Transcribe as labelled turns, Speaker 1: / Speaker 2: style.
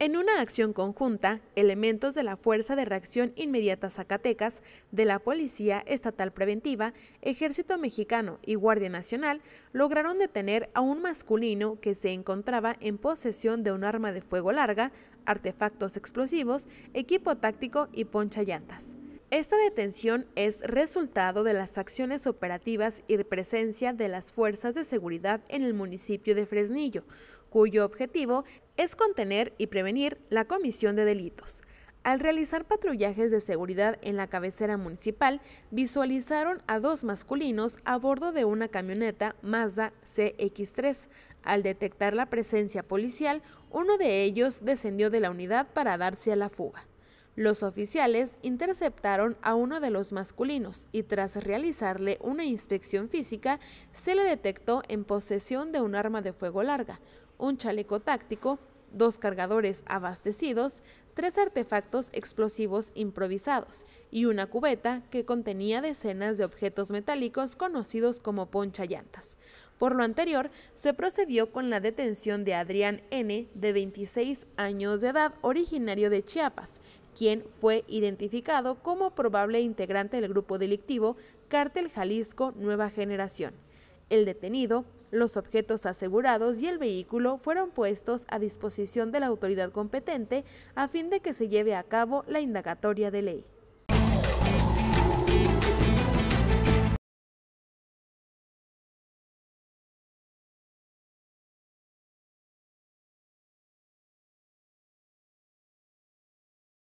Speaker 1: En una acción conjunta, elementos de la Fuerza de Reacción Inmediata Zacatecas, de la Policía Estatal Preventiva, Ejército Mexicano y Guardia Nacional lograron detener a un masculino que se encontraba en posesión de un arma de fuego larga, artefactos explosivos, equipo táctico y poncha llantas. Esta detención es resultado de las acciones operativas y presencia de las fuerzas de seguridad en el municipio de Fresnillo, cuyo objetivo es contener y prevenir la comisión de delitos. Al realizar patrullajes de seguridad en la cabecera municipal, visualizaron a dos masculinos a bordo de una camioneta Mazda CX3. Al detectar la presencia policial, uno de ellos descendió de la unidad para darse a la fuga. Los oficiales interceptaron a uno de los masculinos y tras realizarle una inspección física se le detectó en posesión de un arma de fuego larga, un chaleco táctico, dos cargadores abastecidos, tres artefactos explosivos improvisados y una cubeta que contenía decenas de objetos metálicos conocidos como llantas. Por lo anterior, se procedió con la detención de Adrián N., de 26 años de edad, originario de Chiapas, quien fue identificado como probable integrante del grupo delictivo Cártel Jalisco Nueva Generación. El detenido, los objetos asegurados y el vehículo fueron puestos a disposición de la autoridad competente a fin de que se lleve a cabo la indagatoria de ley.